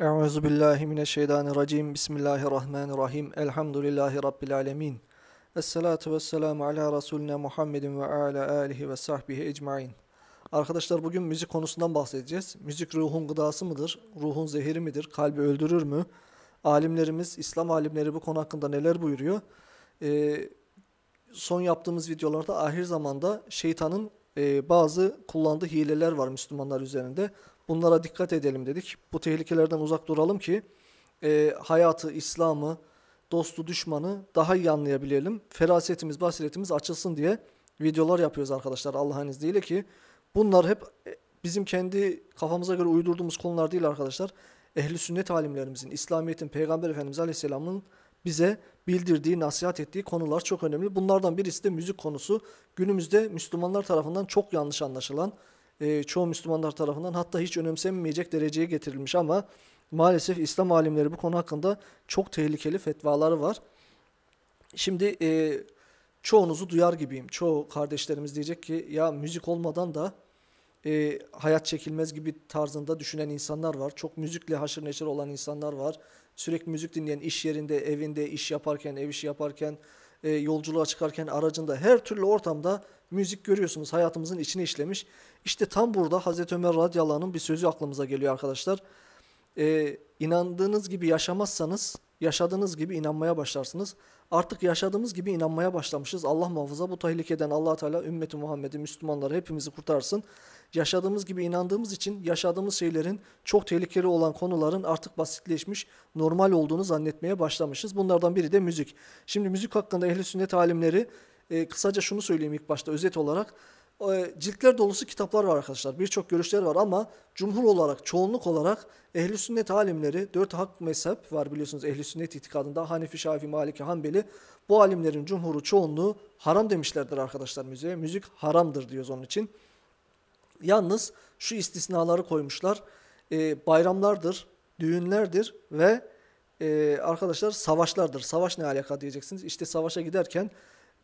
Euzu billahi mineşşeytanirracim. Bismillahirrahmanirrahim. Elhamdülillahi rabbil alamin. Esselatu vesselamu ala rasulina Muhammedin ve ala alihi ve sahbihi ecmaîn. Arkadaşlar bugün müzik konusundan bahsedeceğiz. Müzik ruhun gıdası mıdır? Ruhun zehiri midir? Kalbi öldürür mü? Alimlerimiz, İslam alimleri bu konu hakkında neler buyuruyor? Ee, son yaptığımız videolarda ahir zamanda şeytanın e, bazı kullandığı hileler var Müslümanlar üzerinde. Bunlara dikkat edelim dedik. Bu tehlikelerden uzak duralım ki e, hayatı, İslam'ı, dostu, düşmanı daha iyi anlayabilelim. Ferasetimiz, basiretimiz açılsın diye videolar yapıyoruz arkadaşlar Allah'ın izniyle ki bunlar hep e, bizim kendi kafamıza göre uydurduğumuz konular değil arkadaşlar. Ehli sünnet alimlerimizin, İslamiyet'in, Peygamber Efendimiz Aleyhisselam'ın bize bildirdiği, nasihat ettiği konular çok önemli. Bunlardan birisi de müzik konusu. Günümüzde Müslümanlar tarafından çok yanlış anlaşılan, e, çoğu Müslümanlar tarafından hatta hiç önemsenmeyecek dereceye getirilmiş ama maalesef İslam alimleri bu konu hakkında çok tehlikeli fetvaları var. Şimdi e, çoğunuzu duyar gibiyim. Çoğu kardeşlerimiz diyecek ki ya müzik olmadan da e, hayat çekilmez gibi tarzında düşünen insanlar var. Çok müzikle haşır neşir olan insanlar var. Sürekli müzik dinleyen iş yerinde, evinde, iş yaparken, ev işi yaparken, e, yolculuğa çıkarken aracında her türlü ortamda müzik görüyorsunuz hayatımızın içine işlemiş. İşte tam burada Hazreti Ömer radıyallahu anh'ın bir sözü aklımıza geliyor arkadaşlar. E, inandığınız gibi yaşamazsanız yaşadığınız gibi inanmaya başlarsınız. Artık yaşadığımız gibi inanmaya başlamışız. Allah muhafaza bu tehlikeden allah Teala ümmeti Muhammed'i, Müslümanları hepimizi kurtarsın. Yaşadığımız gibi inandığımız için yaşadığımız şeylerin çok tehlikeli olan konuların artık basitleşmiş, normal olduğunu zannetmeye başlamışız. Bunlardan biri de müzik. Şimdi müzik hakkında ehli sünnet alimleri e, kısaca şunu söyleyeyim ilk başta özet olarak e, ciltler dolusu kitaplar var arkadaşlar. Birçok görüşler var ama cumhur olarak, çoğunluk olarak ehli sünnet alimleri, dört hak mezhep var biliyorsunuz ehli sünnet itikadında Hanefi, Şafi, Maliki, Hanbeli. Bu alimlerin cumhuru, çoğunluğu haram demişlerdir arkadaşlar müziğe. Müzik haramdır diyoruz onun için. Yalnız şu istisnaları koymuşlar. E, bayramlardır, düğünlerdir ve e, arkadaşlar savaşlardır. Savaş ne alaka diyeceksiniz. İşte savaşa giderken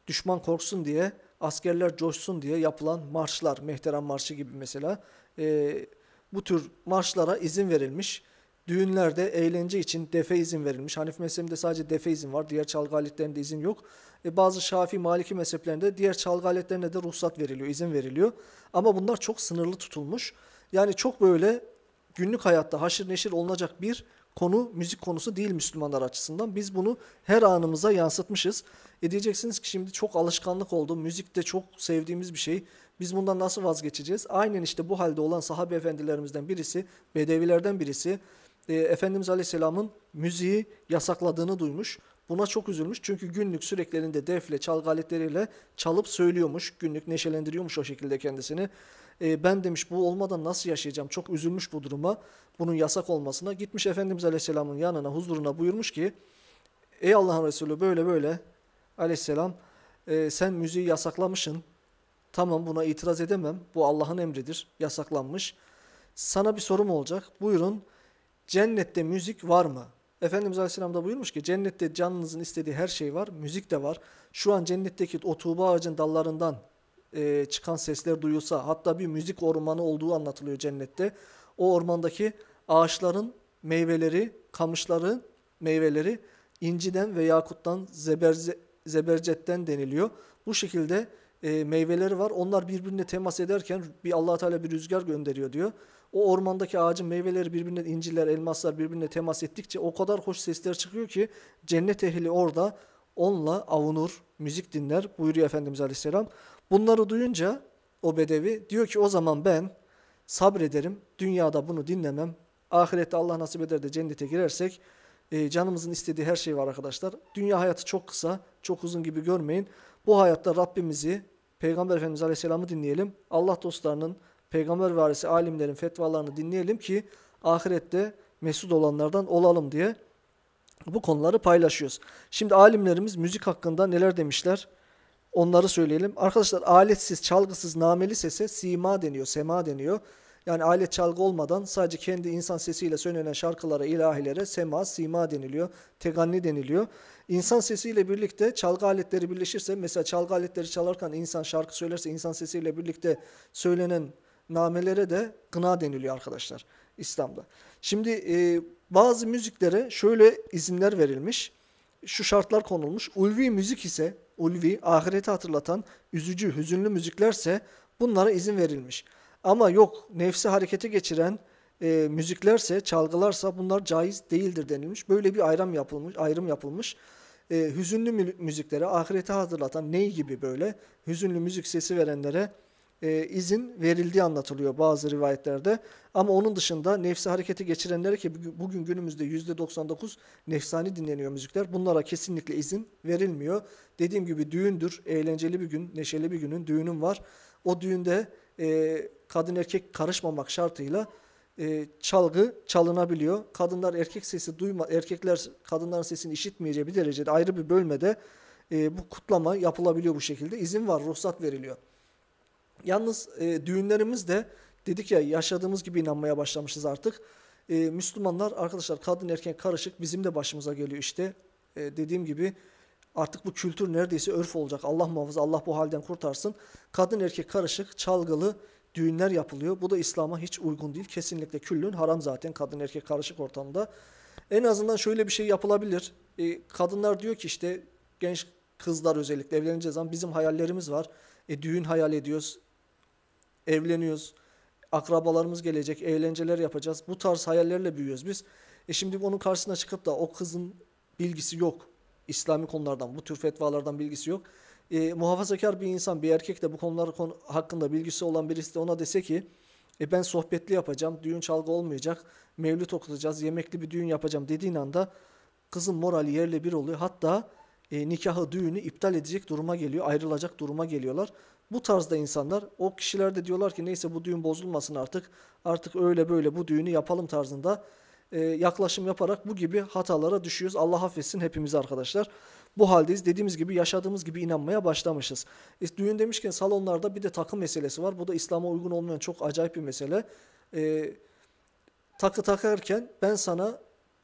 düşman korksun diye askerler coşsun diye yapılan marşlar, Mehteran Marşı gibi mesela e, bu tür marşlara izin verilmiş. Düğünlerde eğlence için defe izin verilmiş. Hanif mezhebinde sadece defe izin var. Diğer çalgı aletlerinde izin yok. E, bazı Şafi, Maliki mezheplerinde diğer çalgı aletlerine de ruhsat veriliyor, izin veriliyor. Ama bunlar çok sınırlı tutulmuş. Yani çok böyle günlük hayatta haşır neşir olunacak bir konu müzik konusu değil Müslümanlar açısından. Biz bunu her anımıza yansıtmışız. E diyeceksiniz ki şimdi çok alışkanlık oldu. Müzik de çok sevdiğimiz bir şey. Biz bundan nasıl vazgeçeceğiz? Aynen işte bu halde olan sahabe efendilerimizden birisi, bedevilerden birisi e, Efendimiz Aleyhisselam'ın müziği yasakladığını duymuş. Buna çok üzülmüş çünkü günlük süreklerinde defle, çalgı aletleriyle çalıp söylüyormuş. Günlük neşelendiriyormuş o şekilde kendisini e, ben demiş bu olmadan nasıl yaşayacağım çok üzülmüş bu duruma bunun yasak olmasına gitmiş Efendimiz Aleyhisselam'ın yanına huzuruna buyurmuş ki ey Allah'ın Resulü böyle böyle Aleyhisselam e, sen müziği yasaklamışsın tamam buna itiraz edemem bu Allah'ın emridir yasaklanmış sana bir sorum olacak buyurun cennette müzik var mı? Efendimiz Aleyhisselam da buyurmuş ki cennette canınızın istediği her şey var, müzik de var. Şu an cennetteki o tuğba ağacın dallarından e, çıkan sesler duyulsa hatta bir müzik ormanı olduğu anlatılıyor cennette. O ormandaki ağaçların meyveleri, kamışların meyveleri inciden ve yakuttan, zeberze, zebercetten deniliyor. Bu şekilde e, meyveleri var. Onlar birbirine temas ederken bir allah Teala bir rüzgar gönderiyor diyor. O ormandaki ağacın meyveleri birbirine inciler, elmaslar birbirine temas ettikçe o kadar hoş sesler çıkıyor ki cennet ehli orada onunla avunur, müzik dinler buyuruyor Efendimiz Aleyhisselam. Bunları duyunca o bedevi diyor ki o zaman ben sabrederim, dünyada bunu dinlemem, ahirette Allah nasip eder de cennete girersek e, canımızın istediği her şey var arkadaşlar. Dünya hayatı çok kısa, çok uzun gibi görmeyin. Bu hayatta Rabbimizi, Peygamber Efendimiz Aleyhisselam'ı dinleyelim. Allah dostlarının, peygamber varisi alimlerin fetvalarını dinleyelim ki ahirette mesut olanlardan olalım diye bu konuları paylaşıyoruz. Şimdi alimlerimiz müzik hakkında neler demişler? Onları söyleyelim. Arkadaşlar aletsiz, çalgısız, nameli sese sima deniyor, sema deniyor. Yani alet çalgı olmadan sadece kendi insan sesiyle söylenen şarkılara, ilahilere sema, sima deniliyor, teganni deniliyor. İnsan sesiyle birlikte çalgı aletleri birleşirse, mesela çalgı aletleri çalarken insan şarkı söylerse insan sesiyle birlikte söylenen namelere de gına deniliyor arkadaşlar İslam'da. Şimdi e, bazı müziklere şöyle izinler verilmiş, şu şartlar konulmuş. Ulvi müzik ise ulvi, ahireti hatırlatan üzücü, hüzünlü müziklerse bunlara izin verilmiş. Ama yok nefsi harekete geçiren e, müziklerse, çalgılarsa bunlar caiz değildir denilmiş. Böyle bir ayrım yapılmış. Ayrım yapılmış. E, hüzünlü müziklere, ahireti hatırlatan ney gibi böyle hüzünlü müzik sesi verenlere e, izin verildiği anlatılıyor bazı rivayetlerde. Ama onun dışında nefsi harekete geçirenlere ki bugün günümüzde %99 nefsani dinleniyor müzikler. Bunlara kesinlikle izin verilmiyor. Dediğim gibi düğündür, eğlenceli bir gün, neşeli bir günün düğünüm var. O düğünde e, kadın erkek karışmamak şartıyla e, çalgı çalınabiliyor. Kadınlar erkek sesi duyma, erkekler kadınların sesini işitmeyeceği bir derecede ayrı bir bölmede e, bu kutlama yapılabiliyor bu şekilde. İzin var, ruhsat veriliyor. Yalnız e, düğünlerimiz de dedik ya yaşadığımız gibi inanmaya başlamışız artık. E, Müslümanlar arkadaşlar kadın erkek karışık bizim de başımıza geliyor işte. E, dediğim gibi artık bu kültür neredeyse örf olacak. Allah muhafaza Allah bu halden kurtarsın. Kadın erkek karışık çalgılı düğünler yapılıyor. Bu da İslam'a hiç uygun değil. Kesinlikle küllün haram zaten kadın erkek karışık ortamda. En azından şöyle bir şey yapılabilir. E, kadınlar diyor ki işte genç kızlar özellikle evleneceğiz zaman bizim hayallerimiz var. E, düğün hayal ediyoruz evleniyoruz. Akrabalarımız gelecek, eğlenceler yapacağız. Bu tarz hayallerle büyüyoruz biz. E şimdi onun karşısına çıkıp da o kızın bilgisi yok. İslami konulardan, bu tür fetvalardan bilgisi yok. E, muhafazakar bir insan, bir erkek de bu konular konu, hakkında bilgisi olan birisi de ona dese ki e ben sohbetli yapacağım, düğün çalgı olmayacak, mevlüt okutacağız, yemekli bir düğün yapacağım dediğin anda kızın morali yerle bir oluyor. Hatta e, nikahı, düğünü iptal edecek duruma geliyor, ayrılacak duruma geliyorlar. Bu tarzda insanlar o kişiler de diyorlar ki neyse bu düğün bozulmasın artık. Artık öyle böyle bu düğünü yapalım tarzında e, yaklaşım yaparak bu gibi hatalara düşüyoruz. Allah affetsin hepimizi arkadaşlar. Bu haldeyiz. Dediğimiz gibi yaşadığımız gibi inanmaya başlamışız. E, düğün demişken salonlarda bir de takım meselesi var. Bu da İslam'a uygun olmayan çok acayip bir mesele. E, takı takarken ben sana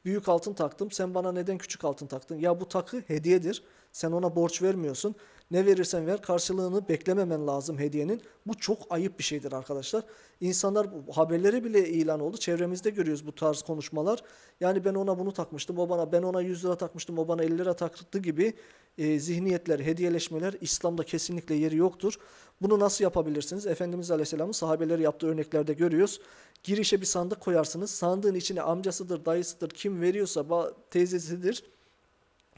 büyük altın taktım. Sen bana neden küçük altın taktın? Ya bu takı hediyedir. Sen ona borç vermiyorsun. Ne verirsen ver karşılığını beklememen lazım hediyenin. Bu çok ayıp bir şeydir arkadaşlar. İnsanlar haberleri bile ilan oldu. Çevremizde görüyoruz bu tarz konuşmalar. Yani ben ona bunu takmıştım, o bana ben ona 100 lira takmıştım, o bana 50 lira taktı gibi e, zihniyetler, hediyeleşmeler İslam'da kesinlikle yeri yoktur. Bunu nasıl yapabilirsiniz? Efendimiz Aleyhisselam'ın sahabeleri yaptığı örneklerde görüyoruz. Girişe bir sandık koyarsınız. Sandığın içine amcasıdır, dayısıdır, kim veriyorsa teyzesidir,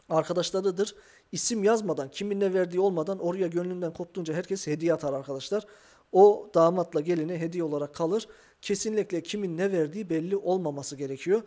arkadaşlarıdır isim yazmadan, kimin ne verdiği olmadan oraya gönlünden koptuğunca herkes hediye atar arkadaşlar. O damatla gelini hediye olarak kalır. Kesinlikle kimin ne verdiği belli olmaması gerekiyor.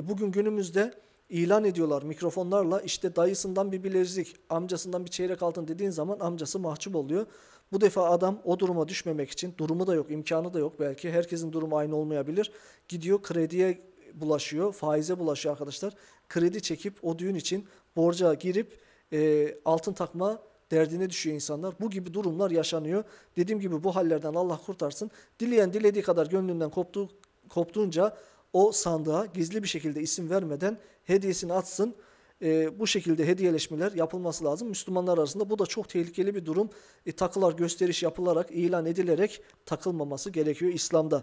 E bugün günümüzde ilan ediyorlar mikrofonlarla işte dayısından bir bilezik, amcasından bir çeyrek altın dediğin zaman amcası mahcup oluyor. Bu defa adam o duruma düşmemek için durumu da yok, imkanı da yok belki. Herkesin durumu aynı olmayabilir. Gidiyor krediye bulaşıyor, faize bulaşıyor arkadaşlar. Kredi çekip o düğün için borca girip e, altın takma derdine düşüyor insanlar. Bu gibi durumlar yaşanıyor. Dediğim gibi bu hallerden Allah kurtarsın. Dileyen dilediği kadar gönlünden koptuğu, koptuğunca o sandığa gizli bir şekilde isim vermeden hediyesini atsın. E, bu şekilde hediyeleşmeler yapılması lazım. Müslümanlar arasında bu da çok tehlikeli bir durum. E, takılar gösteriş yapılarak, ilan edilerek takılmaması gerekiyor İslam'da.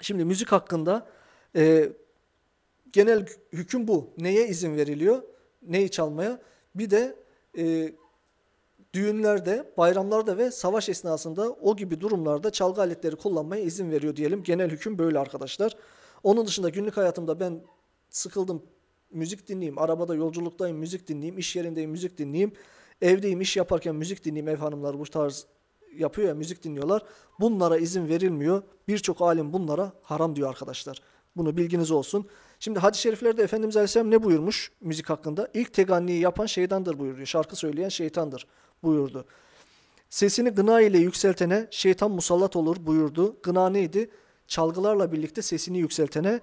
Şimdi müzik hakkında e, genel hüküm bu. Neye izin veriliyor? Neyi çalmaya? Bir de e, düğünlerde, bayramlarda ve savaş esnasında o gibi durumlarda çalgı aletleri kullanmaya izin veriyor diyelim. Genel hüküm böyle arkadaşlar. Onun dışında günlük hayatımda ben sıkıldım, müzik dinleyeyim, arabada yolculuktayım, müzik dinleyeyim, iş yerindeyim, müzik dinleyeyim, evdeyim, iş yaparken müzik dinleyeyim, ev hanımları bu tarz yapıyor ya müzik dinliyorlar. Bunlara izin verilmiyor. Birçok alim bunlara haram diyor arkadaşlar. Bunu bilginiz olsun. Şimdi hadis-i şeriflerde Efendimiz Aleyhisselam ne buyurmuş müzik hakkında? İlk teganniyi yapan şeytandır buyuruyor. Şarkı söyleyen şeytandır buyurdu. Sesini gına ile yükseltene şeytan musallat olur buyurdu. Gına neydi? Çalgılarla birlikte sesini yükseltene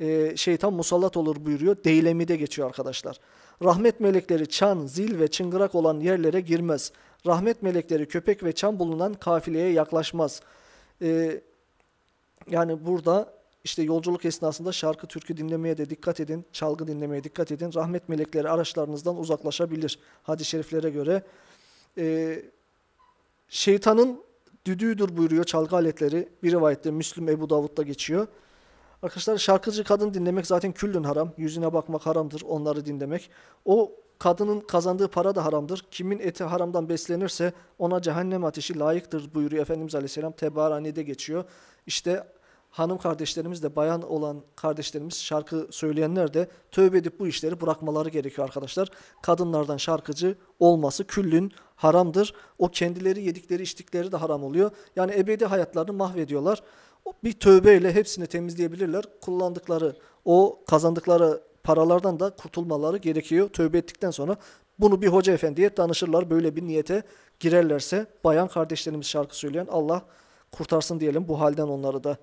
e, şeytan musallat olur buyuruyor. Deylemi de geçiyor arkadaşlar. Rahmet melekleri çan, zil ve çıngırak olan yerlere girmez. Rahmet melekleri köpek ve çan bulunan kafileye yaklaşmaz. E, yani burada işte yolculuk esnasında şarkı türkü dinlemeye de dikkat edin, çalgı dinlemeye dikkat edin. Rahmet melekleri araçlarınızdan uzaklaşabilir. Hadis-i şeriflere göre. Ee, şeytanın düdüğüdür buyuruyor çalgı aletleri. Bir rivayette Müslüm Ebu Davud'da geçiyor. Arkadaşlar şarkıcı kadın dinlemek zaten küllün haram. Yüzüne bakmak haramdır onları dinlemek. O kadının kazandığı para da haramdır. Kimin eti haramdan beslenirse ona cehennem ateşi layıktır buyuruyor Efendimiz Aleyhisselam. Tebarani'de geçiyor. İşte hanım kardeşlerimiz de bayan olan kardeşlerimiz şarkı söyleyenler de tövbe edip bu işleri bırakmaları gerekiyor arkadaşlar. Kadınlardan şarkıcı olması küllün haramdır. O kendileri yedikleri içtikleri de haram oluyor. Yani ebedi hayatlarını mahvediyorlar. Bir tövbeyle hepsini temizleyebilirler. Kullandıkları o kazandıkları paralardan da kurtulmaları gerekiyor. Tövbe ettikten sonra bunu bir hoca efendiye danışırlar. Böyle bir niyete girerlerse bayan kardeşlerimiz şarkı söyleyen Allah kurtarsın diyelim bu halden onları da.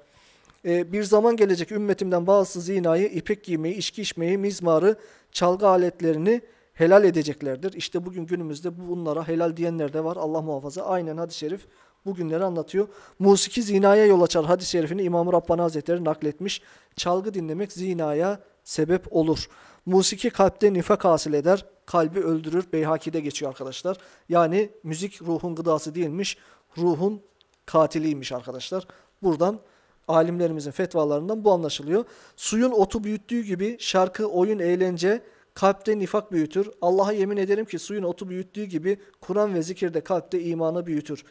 E, bir zaman gelecek ümmetimden bazısı zinayı, ipek giymeyi, içki içmeyi, mizmarı, çalgı aletlerini helal edeceklerdir. İşte bugün günümüzde bunlara helal diyenler de var. Allah muhafaza. Aynen hadis-i şerif bugünleri anlatıyor. Musiki zinaya yol açar hadis-i şerifini İmam-ı Rabbani Hazretleri nakletmiş. Çalgı dinlemek zinaya sebep olur. Musiki kalpte nifak hasıl eder, kalbi öldürür. Beyhaki'de geçiyor arkadaşlar. Yani müzik ruhun gıdası değilmiş, ruhun katiliymiş arkadaşlar. Buradan alimlerimizin fetvalarından bu anlaşılıyor. Suyun otu büyüttüğü gibi şarkı, oyun, eğlence kalpte nifak büyütür. Allah'a yemin ederim ki suyun otu büyüttüğü gibi Kur'an ve zikir de kalpte imanı büyütür.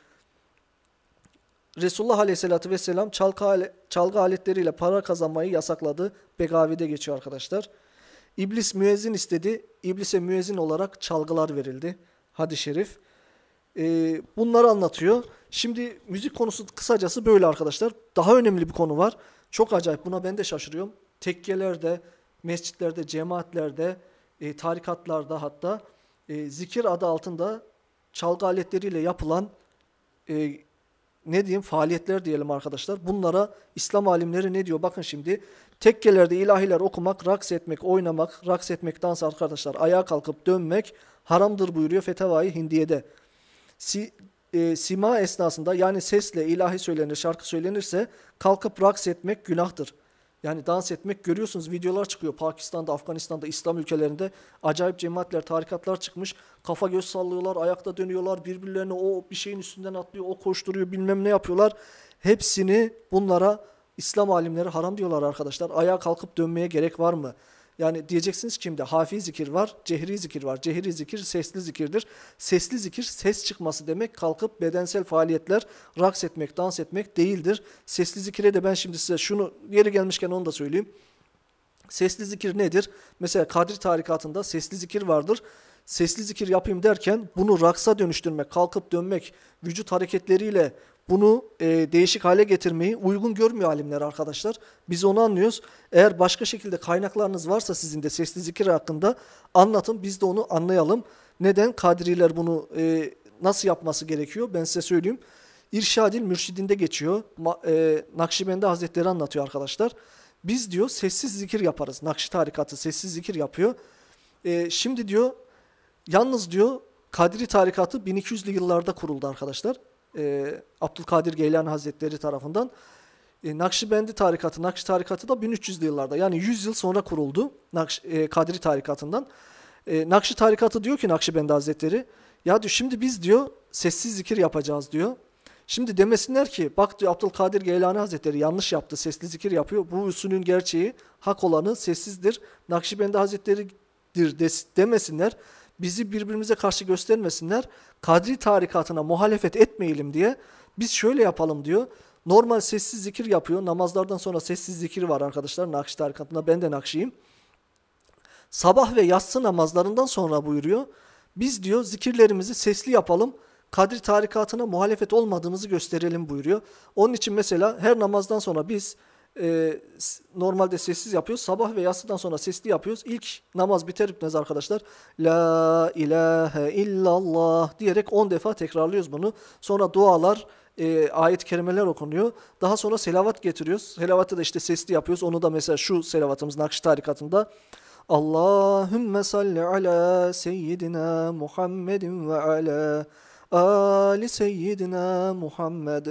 Resulullah Aleyhisselatü Vesselam çalgı, ale, çalgı aletleriyle para kazanmayı yasakladı. Begavi'de geçiyor arkadaşlar. İblis müezzin istedi. İblise müezzin olarak çalgılar verildi. Hadis-i şerif. E, bunları anlatıyor. Şimdi müzik konusu kısacası böyle arkadaşlar. Daha önemli bir konu var. Çok acayip buna ben de şaşırıyorum. Tekkelerde, mescitlerde, cemaatlerde, e, tarikatlarda hatta e, zikir adı altında çalgı aletleriyle yapılan e, ne diyeyim faaliyetler diyelim arkadaşlar. Bunlara İslam alimleri ne diyor? Bakın şimdi tekkelerde ilahiler okumak, raks etmek, oynamak, raks etmek dans arkadaşlar ayağa kalkıp dönmek haramdır buyuruyor Fetavai Hindiye'de si, e, sima esnasında yani sesle ilahi söylenir, şarkı söylenirse kalkıp raks etmek günahtır. Yani dans etmek görüyorsunuz videolar çıkıyor. Pakistan'da, Afganistan'da, İslam ülkelerinde acayip cemaatler, tarikatlar çıkmış. Kafa göz sallıyorlar, ayakta dönüyorlar, birbirlerine o bir şeyin üstünden atlıyor, o koşturuyor, bilmem ne yapıyorlar. Hepsini bunlara İslam alimleri haram diyorlar arkadaşlar. Ayağa kalkıp dönmeye gerek var mı? Yani diyeceksiniz kimde? Hafi zikir var, cehri zikir var. Cehri zikir sesli zikirdir. Sesli zikir ses çıkması demek. Kalkıp bedensel faaliyetler raks etmek, dans etmek değildir. Sesli zikire de ben şimdi size şunu yeri gelmişken onu da söyleyeyim. Sesli zikir nedir? Mesela Kadri tarikatında sesli zikir vardır sesli zikir yapayım derken bunu raksa dönüştürmek, kalkıp dönmek, vücut hareketleriyle bunu e, değişik hale getirmeyi uygun görmüyor alimler arkadaşlar. Biz onu anlıyoruz. Eğer başka şekilde kaynaklarınız varsa sizin de sesli zikir hakkında anlatın. Biz de onu anlayalım. Neden Kadiriler bunu e, nasıl yapması gerekiyor ben size söyleyeyim. İrşadil Mürşidinde geçiyor. e, Nakşibendi Hazretleri anlatıyor arkadaşlar. Biz diyor sessiz zikir yaparız. Nakşi tarikatı sessiz zikir yapıyor. E, şimdi diyor yalnız diyor Kadiri tarikatı 1200'lü yıllarda kuruldu arkadaşlar e, Abdülkadir Geylani Hazretleri tarafından. E, Nakşibendi tarikatı, Nakşi tarikatı da 1300'lü yıllarda yani 100 yıl sonra kuruldu Nakş, e, Kadri tarikatından. E, Nakşi tarikatı diyor ki Nakşibendi Hazretleri ya diyor şimdi biz diyor sessiz zikir yapacağız diyor. Şimdi demesinler ki bak diyor Abdülkadir Geylani Hazretleri yanlış yaptı sesli zikir yapıyor. Bu usulün gerçeği hak olanı sessizdir. Nakşibendi Hazretleri'dir demesinler. Bizi birbirimize karşı göstermesinler. Kadri tarikatına muhalefet etmeyelim diye biz şöyle yapalım diyor. Normal sessiz zikir yapıyor. Namazlardan sonra sessiz zikir var arkadaşlar Nakşi tarikatında. Ben de Nakşi'yim. Sabah ve yatsı namazlarından sonra buyuruyor. Biz diyor zikirlerimizi sesli yapalım. Kadri tarikatına muhalefet olmadığımızı gösterelim buyuruyor. Onun için mesela her namazdan sonra biz e, normalde sessiz yapıyoruz. Sabah ve yatsıdan sonra sesli yapıyoruz. İlk namaz biter bitmez arkadaşlar. La ilahe illallah diyerek 10 defa tekrarlıyoruz bunu. Sonra dualar, e, ayet-i kerimeler okunuyor. Daha sonra selavat getiriyoruz. Selavatı da işte sesli yapıyoruz. Onu da mesela şu selavatımız Nakşi tarikatında. Allahümme salli ala seyyidina Muhammedin ve ala ali seyyidina Muhammed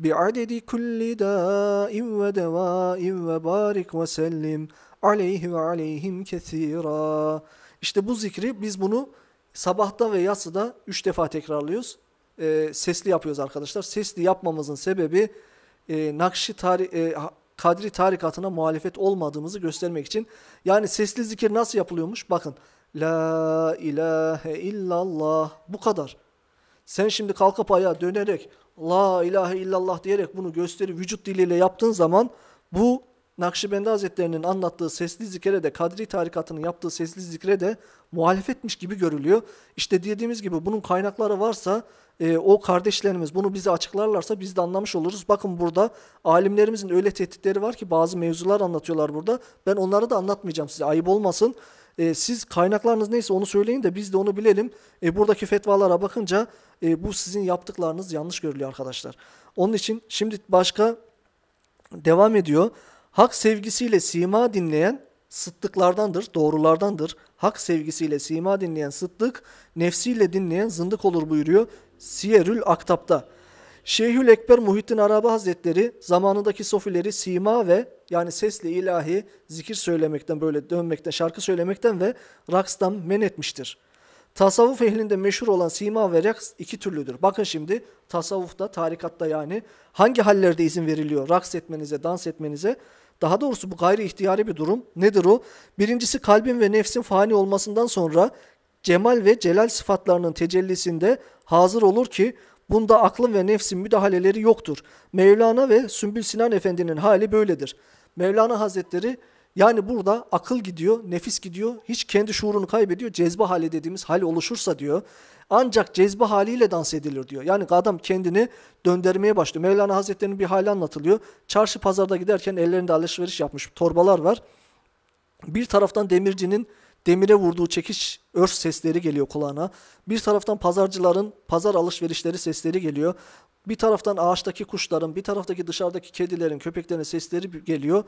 bi'adedi kulli da'in ve deva'in ve barik ve sellim aleyhi ve aleyhim kethira. İşte bu zikri biz bunu sabahta ve yatsıda üç defa tekrarlıyoruz. E, sesli yapıyoruz arkadaşlar. Sesli yapmamızın sebebi e, Nakşi tari, e, Kadri tarikatına muhalefet olmadığımızı göstermek için. Yani sesli zikir nasıl yapılıyormuş? Bakın. La ilahe illallah. Bu kadar. Sen şimdi kalkıp ayağa dönerek La ilahe illallah diyerek bunu gösteri vücut diliyle yaptığın zaman bu Nakşibendi Hazretlerinin anlattığı sesli zikre de Kadri tarikatının yaptığı sesli zikre de muhalefetmiş gibi görülüyor. İşte dediğimiz gibi bunun kaynakları varsa e, o kardeşlerimiz bunu bize açıklarlarsa biz de anlamış oluruz. Bakın burada alimlerimizin öyle tehditleri var ki bazı mevzular anlatıyorlar burada. Ben onları da anlatmayacağım size ayıp olmasın. E, siz kaynaklarınız neyse onu söyleyin de biz de onu bilelim. E, buradaki fetvalara bakınca e, bu sizin yaptıklarınız yanlış görülüyor arkadaşlar. Onun için şimdi başka devam ediyor. Hak sevgisiyle sima dinleyen sıttıklardandır, doğrulardandır. Hak sevgisiyle sima dinleyen sıttık, nefsiyle dinleyen zındık olur buyuruyor. Siyerül Aktap'ta. Şeyhül Ekber Muhittin Arabi Hazretleri zamanındaki sofileri sima ve yani sesli ilahi zikir söylemekten böyle dönmekten, şarkı söylemekten ve rakstan men etmiştir. Tasavvuf ehlinde meşhur olan sima ve raks iki türlüdür. Bakın şimdi tasavvufta, tarikatta yani hangi hallerde izin veriliyor raks etmenize, dans etmenize? Daha doğrusu bu gayri ihtiyari bir durum. Nedir o? Birincisi kalbin ve nefsin fani olmasından sonra cemal ve celal sıfatlarının tecellisinde hazır olur ki bunda aklın ve nefsin müdahaleleri yoktur. Mevlana ve Sümbül Sinan Efendi'nin hali böyledir. Mevlana Hazretleri yani burada akıl gidiyor, nefis gidiyor, hiç kendi şuurunu kaybediyor, cezbe hali dediğimiz hal oluşursa diyor. Ancak cezbe haliyle dans edilir diyor. Yani adam kendini döndürmeye başlıyor. Mevlana Hazretleri'nin bir hali anlatılıyor. Çarşı pazarda giderken ellerinde alışveriş yapmış torbalar var. Bir taraftan demircinin Demire vurduğu çekiş örs sesleri geliyor kulağına. Bir taraftan pazarcıların pazar alışverişleri sesleri geliyor. Bir taraftan ağaçtaki kuşların, bir taraftaki dışarıdaki kedilerin, köpeklerin sesleri geliyor.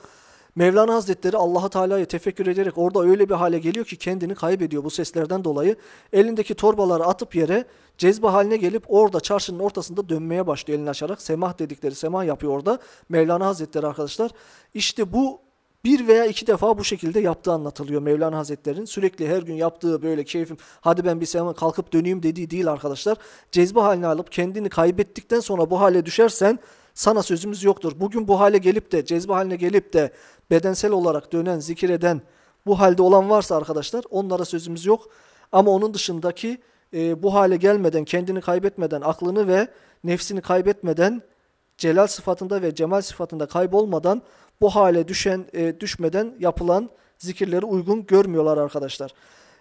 Mevlana Hazretleri Allah'a Teala'ya tefekkür ederek orada öyle bir hale geliyor ki kendini kaybediyor bu seslerden dolayı. Elindeki torbaları atıp yere cezbe haline gelip orada çarşının ortasında dönmeye başlıyor elini açarak. Semah dedikleri semah yapıyor orada Mevlana Hazretleri arkadaşlar. İşte bu bir veya iki defa bu şekilde yaptığı anlatılıyor Mevlana Hazretleri'nin. Sürekli her gün yaptığı böyle keyfim hadi ben bir hemen kalkıp döneyim dediği değil arkadaşlar. Cezbe haline alıp kendini kaybettikten sonra bu hale düşersen sana sözümüz yoktur. Bugün bu hale gelip de cezbe haline gelip de bedensel olarak dönen, zikir eden bu halde olan varsa arkadaşlar onlara sözümüz yok. Ama onun dışındaki e, bu hale gelmeden, kendini kaybetmeden, aklını ve nefsini kaybetmeden, celal sıfatında ve cemal sıfatında kaybolmadan bu hale düşen e, düşmeden yapılan zikirleri uygun görmüyorlar arkadaşlar.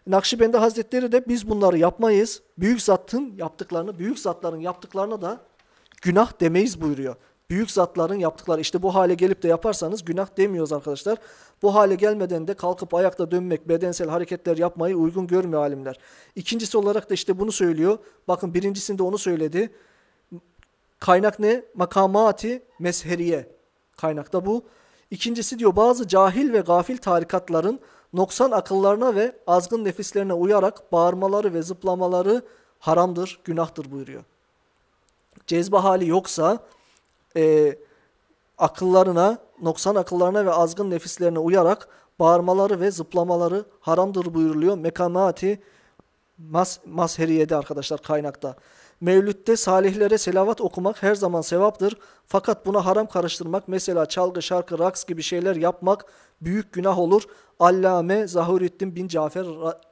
Nakşibendi Hazretleri de biz bunları yapmayız. Büyük zatın yaptıklarını, büyük zatların yaptıklarına da günah demeyiz buyuruyor. Büyük zatların yaptıkları işte bu hale gelip de yaparsanız günah demiyoruz arkadaşlar. Bu hale gelmeden de kalkıp ayakta dönmek, bedensel hareketler yapmayı uygun görmüyor alimler. İkincisi olarak da işte bunu söylüyor. Bakın birincisinde onu söyledi. Kaynak ne? Makamati mesheriye. Kaynakta bu. İkincisi diyor bazı cahil ve gafil tarikatların noksan akıllarına ve azgın nefislerine uyarak bağırmaları ve zıplamaları haramdır, günahtır buyuruyor. Cezbe hali yoksa e, akıllarına, noksan akıllarına ve azgın nefislerine uyarak bağırmaları ve zıplamaları haramdır buyuruluyor. Mekamati mas, Masheriye'de arkadaşlar kaynakta. Mevlüt'te salihlere selavat okumak her zaman sevaptır. Fakat buna haram karıştırmak mesela çalgı, şarkı, raks gibi şeyler yapmak büyük günah olur. Allame Zahurüddin bin Cafer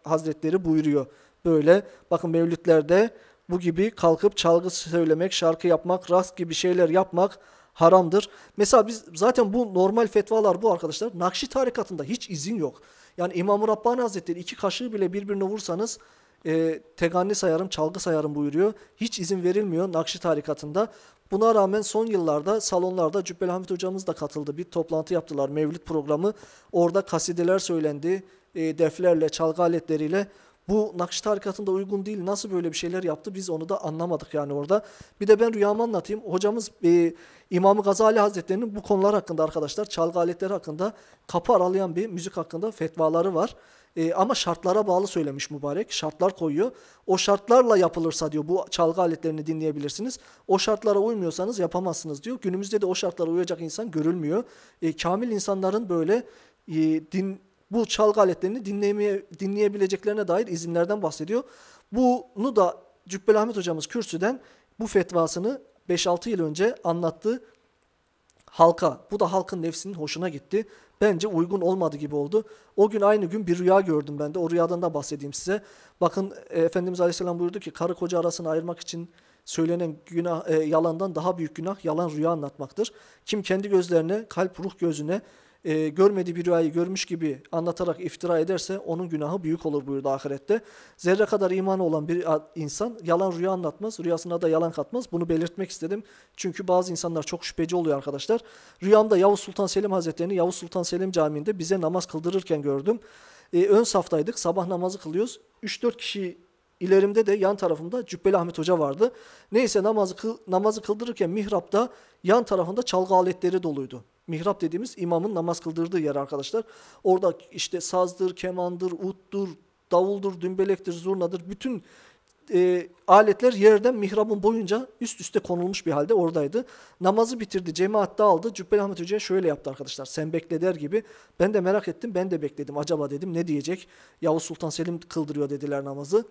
Hazretleri buyuruyor. Böyle bakın mevlütlerde bu gibi kalkıp çalgı söylemek, şarkı yapmak, rast gibi şeyler yapmak haramdır. Mesela biz zaten bu normal fetvalar bu arkadaşlar. Nakşi tarikatında hiç izin yok. Yani İmam-ı Rabbani Hazretleri iki kaşığı bile birbirine vursanız e, teganni sayarım, çalgı sayarım buyuruyor. Hiç izin verilmiyor Nakşi tarikatında. Buna rağmen son yıllarda salonlarda Cübbeli Hamit hocamız da katıldı. Bir toplantı yaptılar, mevlid programı. Orada kasideler söylendi, e, deflerle, çalgı aletleriyle. Bu Nakşi tarikatında uygun değil. Nasıl böyle bir şeyler yaptı biz onu da anlamadık yani orada. Bir de ben rüyamı anlatayım. Hocamız e, İmam Gazali Hazretleri'nin bu konular hakkında arkadaşlar çalgı aletleri hakkında kapı aralayan bir müzik hakkında fetvaları var. E, ama şartlara bağlı söylemiş mübarek. Şartlar koyuyor. O şartlarla yapılırsa diyor bu çalgı aletlerini dinleyebilirsiniz. O şartlara uymuyorsanız yapamazsınız diyor. Günümüzde de o şartlara uyacak insan görülmüyor. E, kamil insanların böyle e, din bu çalgı aletlerini dinlemeye, dinleyebileceklerine dair izinlerden bahsediyor. Bunu da Cübbeli Ahmet hocamız kürsüden bu fetvasını 5-6 yıl önce anlattı halka. Bu da halkın nefsinin hoşuna gitti bence uygun olmadı gibi oldu. O gün aynı gün bir rüya gördüm ben de. O rüyadan da bahsedeyim size. Bakın e, Efendimiz Aleyhisselam buyurdu ki karı koca arasını ayırmak için söylenen günah e, yalandan daha büyük günah yalan rüya anlatmaktır. Kim kendi gözlerine, kalp ruh gözüne e, görmediği bir rüyayı görmüş gibi anlatarak iftira ederse onun günahı büyük olur buyurdu ahirette. Zerre kadar imanı olan bir insan yalan rüya anlatmaz, rüyasına da yalan katmaz. Bunu belirtmek istedim. Çünkü bazı insanlar çok şüpheci oluyor arkadaşlar. Rüyamda Yavuz Sultan Selim Hazretleri'ni Yavuz Sultan Selim Camii'nde bize namaz kıldırırken gördüm. E, ön saftaydık, sabah namazı kılıyoruz. 3-4 kişi ilerimde de yan tarafımda Cübbeli Ahmet Hoca vardı. Neyse namazı, kıl, namazı kıldırırken mihrapta yan tarafında çalgı aletleri doluydu. Mihrap dediğimiz imamın namaz kıldırdığı yer arkadaşlar. Orada işte sazdır, kemandır, uttur, davuldur, dümbelektir, zurnadır bütün e, aletler yerden mihrabın boyunca üst üste konulmuş bir halde oradaydı. Namazı bitirdi, cemaat dağıldı. Cübbeli Ahmet Hoca'ya şöyle yaptı arkadaşlar. Sen bekle der gibi. Ben de merak ettim, ben de bekledim. Acaba dedim ne diyecek? Yavuz Sultan Selim kıldırıyor dediler namazı.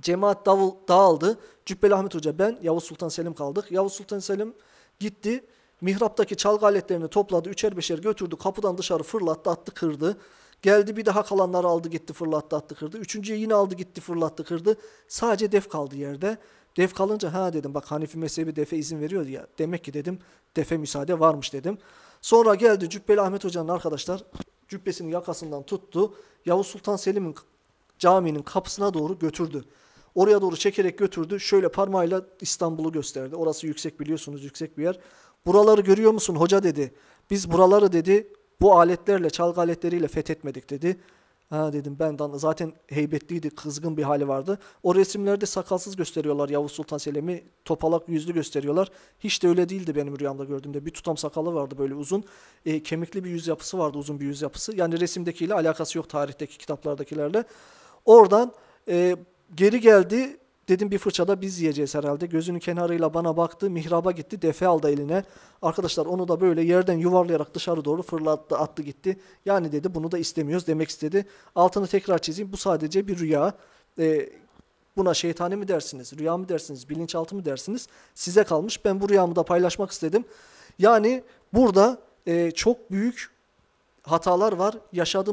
Cemaat davul, dağıldı. Cübbeli Ahmet Hoca ben, Yavuz Sultan Selim kaldık. Yavuz Sultan Selim gitti. Mihraptaki çalgı aletlerini topladı, üçer beşer götürdü, kapıdan dışarı fırlattı, attı, kırdı. Geldi bir daha kalanları aldı gitti fırlattı attı kırdı. Üçüncüye yine aldı gitti fırlattı kırdı. Sadece def kaldı yerde. Def kalınca ha dedim bak Hanifi mezhebi defe izin veriyor ya. Demek ki dedim defe müsaade varmış dedim. Sonra geldi Cübbeli Ahmet Hoca'nın arkadaşlar cübbesini yakasından tuttu. Yavuz Sultan Selim'in caminin kapısına doğru götürdü. Oraya doğru çekerek götürdü. Şöyle parmağıyla İstanbul'u gösterdi. Orası yüksek biliyorsunuz yüksek bir yer. Buraları görüyor musun hoca dedi. Biz buraları dedi bu aletlerle, çalgı aletleriyle fethetmedik dedi. Ha dedim ben de zaten heybetliydi, kızgın bir hali vardı. O resimlerde sakalsız gösteriyorlar Yavuz Sultan Selim'i, topalak yüzlü gösteriyorlar. Hiç de öyle değildi benim rüyamda gördüğümde. Bir tutam sakalı vardı böyle uzun, e, kemikli bir yüz yapısı vardı, uzun bir yüz yapısı. Yani resimdekiyle alakası yok tarihteki kitaplardakilerle. Oradan e, geri geldi, Dedim bir fırçada biz yiyeceğiz herhalde. Gözünün kenarıyla bana baktı. Mihraba gitti. Defe aldı eline. Arkadaşlar onu da böyle yerden yuvarlayarak dışarı doğru fırlattı attı gitti. Yani dedi bunu da istemiyoruz demek istedi. Altını tekrar çizeyim. Bu sadece bir rüya. Ee, buna şeytani mi dersiniz, rüya mı dersiniz, bilinçaltı mı dersiniz? Size kalmış. Ben bu rüyamı da paylaşmak istedim. Yani burada e, çok büyük hatalar var. Yaşadığımız